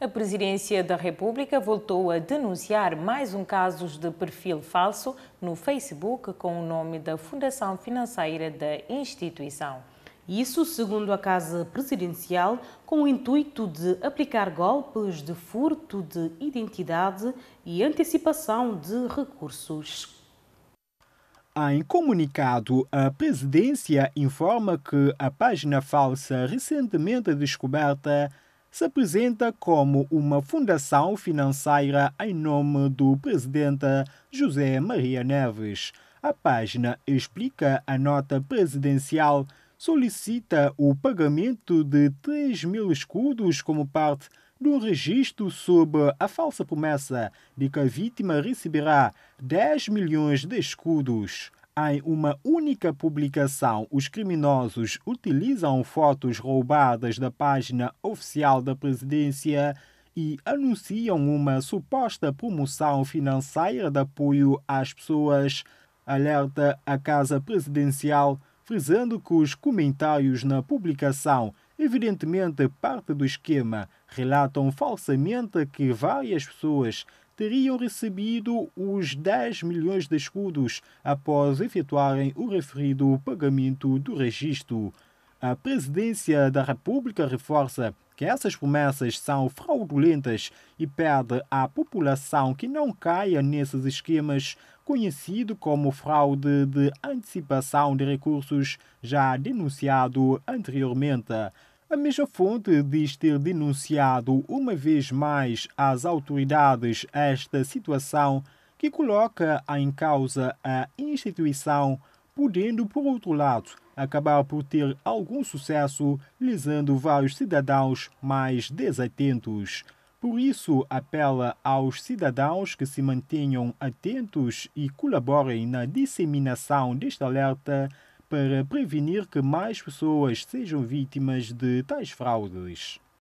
a Presidência da República voltou a denunciar mais um caso de perfil falso no Facebook com o nome da Fundação Financeira da instituição. Isso, segundo a Casa Presidencial, com o intuito de aplicar golpes de furto de identidade e antecipação de recursos. Em comunicado, a presidência informa que a página falsa recentemente descoberta se apresenta como uma fundação financeira em nome do presidente José Maria Neves. A página explica a nota presidencial, solicita o pagamento de 3 mil escudos como parte do registro sob a falsa promessa de que a vítima receberá 10 milhões de escudos. Em uma única publicação, os criminosos utilizam fotos roubadas da página oficial da presidência e anunciam uma suposta promoção financeira de apoio às pessoas, alerta a Casa Presidencial, frisando que os comentários na publicação Evidentemente, parte do esquema relatam falsamente que várias pessoas teriam recebido os 10 milhões de escudos após efetuarem o referido pagamento do registro. A Presidência da República reforça que essas promessas são fraudulentas e pede à população que não caia nesses esquemas, conhecido como fraude de antecipação de recursos, já denunciado anteriormente. A mesma fonte diz ter denunciado uma vez mais às autoridades esta situação que coloca em causa a instituição, podendo, por outro lado, acabar por ter algum sucesso, lisando vários cidadãos mais desatentos. Por isso, apela aos cidadãos que se mantenham atentos e colaborem na disseminação deste alerta para prevenir que mais pessoas sejam vítimas de tais fraudes.